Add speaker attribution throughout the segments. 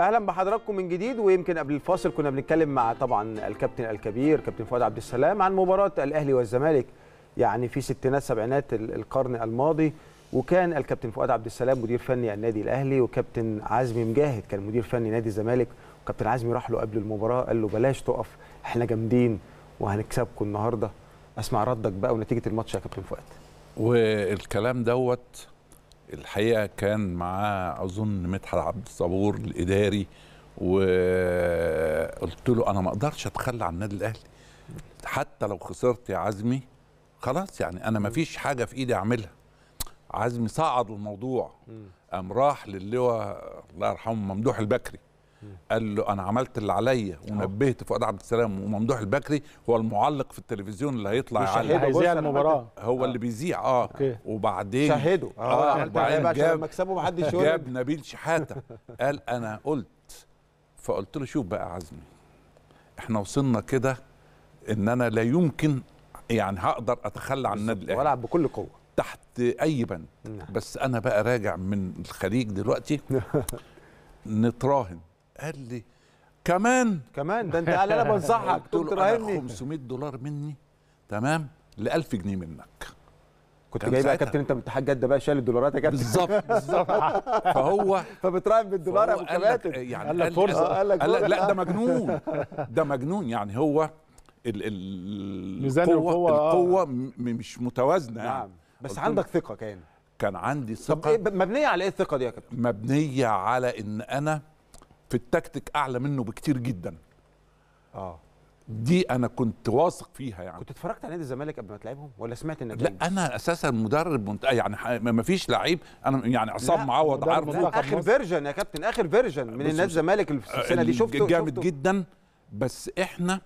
Speaker 1: اهلا بحضراتكم من جديد ويمكن قبل الفاصل كنا بنتكلم مع طبعا الكابتن الكبير كابتن فؤاد عبد السلام عن مباراه الاهلي والزمالك يعني في ستينات سبعينات القرن الماضي وكان الكابتن فؤاد عبد السلام مدير فني النادي الاهلي وكابتن عزمي مجاهد كان مدير فني نادي الزمالك وكابتن عزمي راح له قبل المباراه قال له بلاش تقف احنا جامدين وهنكسبكم النهارده اسمع ردك بقى ونتيجه الماتش يا كابتن فؤاد
Speaker 2: والكلام دوت الحقيقه كان معاه اظن مدحت عبد الصبور الاداري وقلت له انا ما اقدرش اتخلى عن النادي الاهلي حتى لو خسرت يا عزمي خلاص يعني انا ما فيش حاجه في ايدي اعملها عزمي صعد الموضوع قام راح للواء الله يرحمه ممدوح البكري قال له انا عملت اللي عليا ونبهت فؤاد عبد السلام وممدوح البكري هو المعلق في التلفزيون اللي هيطلع يعلق هيذيع المباراه هو آه. اللي بيذيع اه أوكي. وبعدين شهده اه, آه. وبعدين جاب مكسبه محدش يقول جاب نبيل شحاته قال انا قلت فقلت له شوف بقى عزمي احنا وصلنا كده ان انا لا يمكن يعني هقدر اتخلى عن النادي الاهلي والعب بكل قوه تحت اي بند نعم. بس انا بقى راجع من الخليج دلوقتي نتراهن قال لي كمان كمان ده انت قال انا بنصحك قلت له 500 دولار مني تمام ل 1000 جنيه منك كنت جاي بقى كابتن انت من اتحاد بقى شال الدولارات يا كابتن بالظبط
Speaker 1: بالظبط فهو فبتراهن بالدولار يا ابو كباتن
Speaker 2: يعني آه، قال لك فرصه قال لك لا, ده مجنون ده مجنون يعني هو القوه القوه آه. مش متوازنه يعني. نعم بس عندك ثقه كان كان عندي ثقه طب إيه مبنيه على ايه الثقه دي يا كابتن مبنيه على ان انا في التكتيك اعلى منه بكتير جدا اه دي انا كنت واثق فيها يعني كنت اتفرجت على نادي الزمالك قبل ما تلعبهم ولا سمعت انك لا انا اساسا مدرب منت... يعني ما فيش لعيب انا يعني عصام معوض عارف لا اخر
Speaker 1: فيرجن يا كابتن اخر فيرجن من النادي الزمالك آه، السنه دي شفته جامد
Speaker 2: جدا بس احنا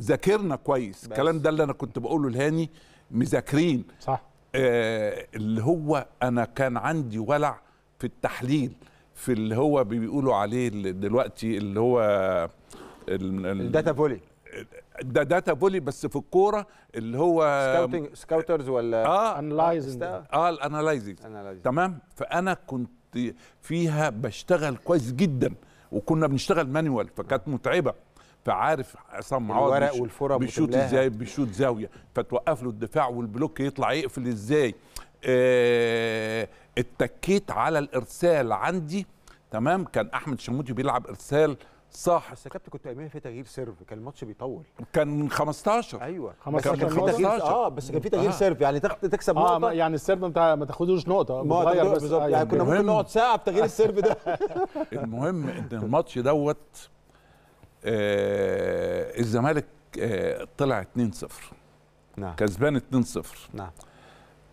Speaker 2: ذاكرنا كويس بس. الكلام ده اللي انا كنت بقوله لهاني مذاكرين صح آه اللي هو انا كان عندي ولع في التحليل في اللي هو بيقولوا عليه دلوقتي اللي هو الداتا فولي ده داتا فولي بس في الكوره اللي هو سكاوتنج
Speaker 1: سكاوترز ولا اه انلايزنج اه,
Speaker 2: آه، الانلايزنج تمام فانا كنت فيها بشتغل كويس جدا وكنا بنشتغل مانوال فكانت متعبه فعارف عصام عوض الورق والفرق بيشوت ازاي بيشوت زاويه فتوقف له الدفاع والبلوك يطلع يقفل ازاي آه اتكيت على الارسال عندي تمام كان احمد شموتي بيلعب ارسال صح بس يا كابتن كنت ايامها في تغيير سيرف كان الماتش بيطول كان
Speaker 1: 15
Speaker 2: ايوه 15 كان في تغيير اه بس كان في تغيير آه. سيرف
Speaker 1: يعني تكسب آه نقطه يعني السيرف بتاع ما تاخدوش نقطه ما بس يعني, يعني كنا ممكن نقعد ساعه بتغيير السيرف
Speaker 2: ده المهم ان الماتش دوت آه الزمالك آه طلع 2-0 نعم كسبان 2-0 نعم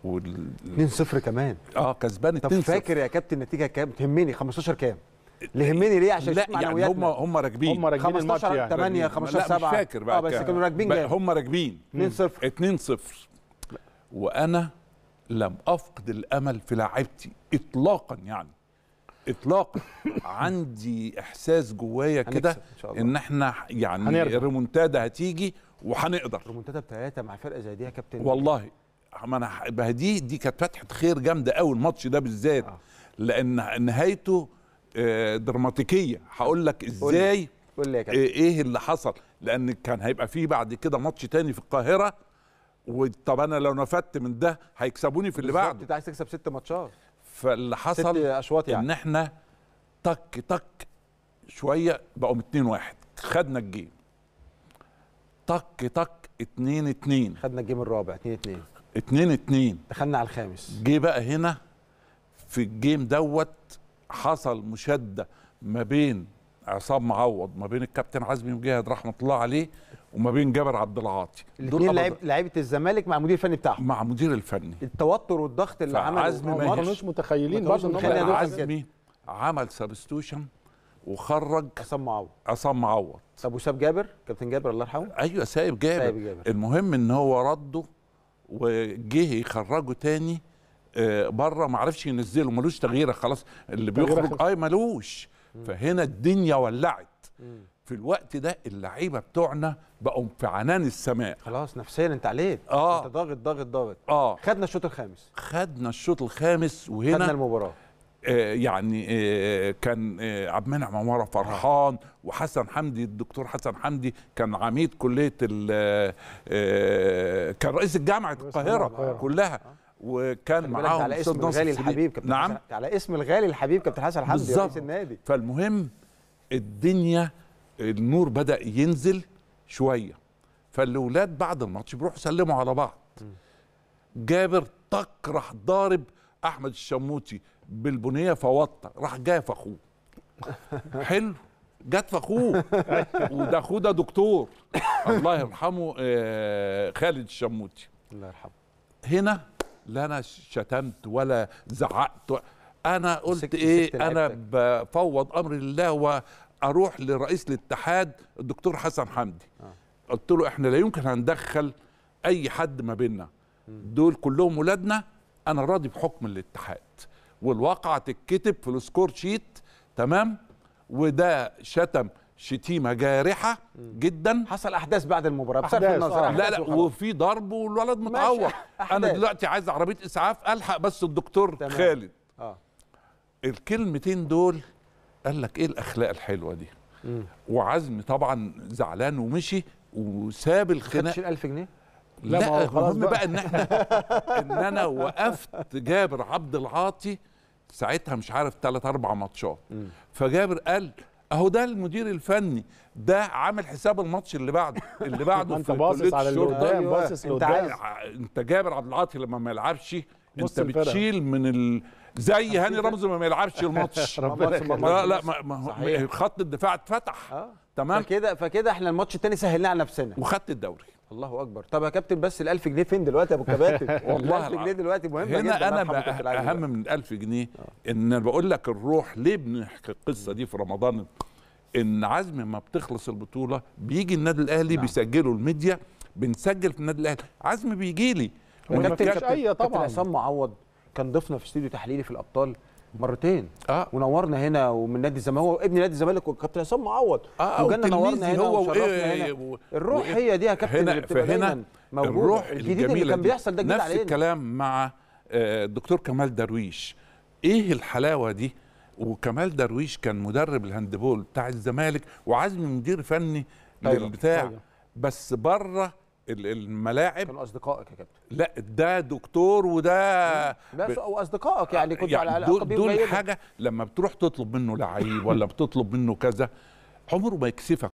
Speaker 2: وال 2-0 كمان اه كسبان 2-0 طب فاكر
Speaker 1: يا كابتن النتيجه كام تهمني 15 كام
Speaker 2: اللي يهمني ليه عشان لا يعني هم هم راكبين هم راكبين الماتش يعني 8 15 7 مش فاكر بقى اه بس كانوا راكبين جامد هم راكبين 2 0 2-0 وانا لم افقد الامل في لاعبتي اطلاقا يعني اطلاقا عندي احساس جوايا كده إن, ان احنا يعني الريمونتادا هتيجي وهنقدر الريمونتادا بتاعتها مع فرقه زي دي يا كابتن والله ما انا يبقى دي دي كانت فتحه خير جامده قوي الماتش ده بالذات آه. لان نهايته آه، دراماتيكيه هقول لك ازاي قول لي آه، ايه اللي حصل لان كان هيبقى فيه بعد كده ماتش تاني في القاهره وطب انا لو نفدت من ده هيكسبوني في اللي بعده انت عايز
Speaker 1: تكسب ست ماتشات
Speaker 2: فاللي حصل اشواط يعني ان احنا تك تك شويه بقوا 2 1 خدنا الجيم تك تك 2 2 خدنا الجيم الرابع 2 2 2 2 دخلنا على الخامس جه بقى هنا في الجيم دوت حصل مشاده ما بين عصام معوض ما بين الكابتن عزمي مجاهد رحمه الله عليه وما بين جابر عبد العاطي الاثنين لعيبه الزمالك مع المدير الفني بتاعهم مع المدير الفني التوتر والضغط اللي عمله عزمي ما كانوش
Speaker 1: متخيلين هو عزمي
Speaker 2: عمل سبستوشن وخرج عصام معوض عصام معوض طب وساب جابر كابتن جابر الله يرحمه ايوه سايب جابر. سايب جابر المهم ان هو رده وجه يخرجه تاني آه، بره ما عرفش ينزله ملوش تغييره خلاص اللي بيخرج اي آه، ملوش فهنا الدنيا ولعت في الوقت ده اللعيبه بتوعنا بقوا في عنان السماء خلاص نفسيا انت عليك اه انت
Speaker 1: ضاغط ضاغط ضاغط
Speaker 2: اه خدنا الشوط الخامس خدنا الشوط الخامس وهنا خدنا المباراه آه، يعني آه، كان آه، عبد المنعم عماره فرحان وحسن حمدي الدكتور حسن حمدي كان عميد كليه كان رئيس جامعه القاهره كلها وكان معاهم على اسم الغالي الحبيب كابتن نعم
Speaker 1: على اسم الغالي الحبيب كابتن حسن حمدي رئيس
Speaker 2: النادي فالمهم الدنيا النور بدا ينزل شويه فالاولاد بعد الماتش بيروحوا يسلموا على بعض جابر تكره ضارب احمد الشموتي بالبنيه فوطى راح جاي فخوه حلو جت فخوه وده اخوه ده دكتور الله يرحمه آه، خالد الشموتي الله يرحمه هنا لا انا شتمت ولا زعقت انا قلت سكت ايه سكت انا بفوض امر لله واروح لرئيس الاتحاد الدكتور حسن حمدي آه. قلت له احنا لا يمكن هندخل اي حد ما بيننا دول كلهم ولادنا انا راضي بحكم الاتحاد والواقعه تتكتب في السكور شيت تمام وده شتم شتيمه جارحه جدا حصل احداث بعد المباراه بصرف النظر آه. لا لا وفي ضرب والولد متعور انا دلوقتي عايز عربيه اسعاف الحق بس الدكتور تمام. خالد اه الكلمتين دول قال لك ايه الاخلاق الحلوه دي مم. وعزمي طبعا زعلان ومشي وساب الخناق 1000 جنيه لا, ما هو خلاص بقى, بقى ان احنا ان انا وقفت جابر عبد العاطي ساعتها مش عارف ثلاث اربع ماتشات فجابر قال اهو ده المدير الفني ده عامل حساب الماتش اللي بعده اللي بعده انت باصص على اللي أيوة. باصص انت, انت جابر عبد العاطي لما ما يلعبش انت بتشيل من ال... زي هاني رمزي ما يلعبش الماتش لا لا ما ما خط الدفاع اتفتح آه. تمام فكده فكده احنا الماتش الثاني سهلناه على نفسنا وخدت الدوري
Speaker 1: الله اكبر طب يا كابتن بس ال1000 جنيه فين دلوقتي يا ابو الكباتن والله ال1000 جنيه دلوقتي مهم هنا جدا انا بقى اهم
Speaker 2: إيه؟ من ال1000 جنيه آه. ان انا بقول لك الروح ليه بنحكي القصه دي في رمضان ان عزم ما بتخلص البطوله بيجي النادي الاهلي نعم. بيسجلوا الميديا بنسجل في النادي الاهلي عزم بيجي لي وكابتن أيوة كابتن عصام معوض
Speaker 1: كان ضيفنا في استوديو تحليلي في الابطال مرتين آه. ونورنا هنا ومن نادي الزمالك هو ابن نادي الزمالك والكابتن عصام معوض آه, آه، وجانا نورنا هنا هو وشرفنا هنا و... الروح هي دي يا كابتن هنا اللي بتبقى فهنا الروح الجديد اللي كان بيحصل ده جديد نفس علينا.
Speaker 2: الكلام مع الدكتور آه، كمال درويش ايه الحلاوه دي وكمال درويش كان مدرب الهاندبول بتاع الزمالك وعزم مدير فني أيوة، للبتاع أيوة. بس بره الملاعب
Speaker 1: كانوا اصدقائك يا كابتن
Speaker 2: لا ده دكتور وده بس او
Speaker 1: اصدقائك يعني كنت يعني على علاقه دول, دول حاجه
Speaker 2: لما بتروح تطلب منه لعيب ولا بتطلب منه كذا عمره ما يكسفك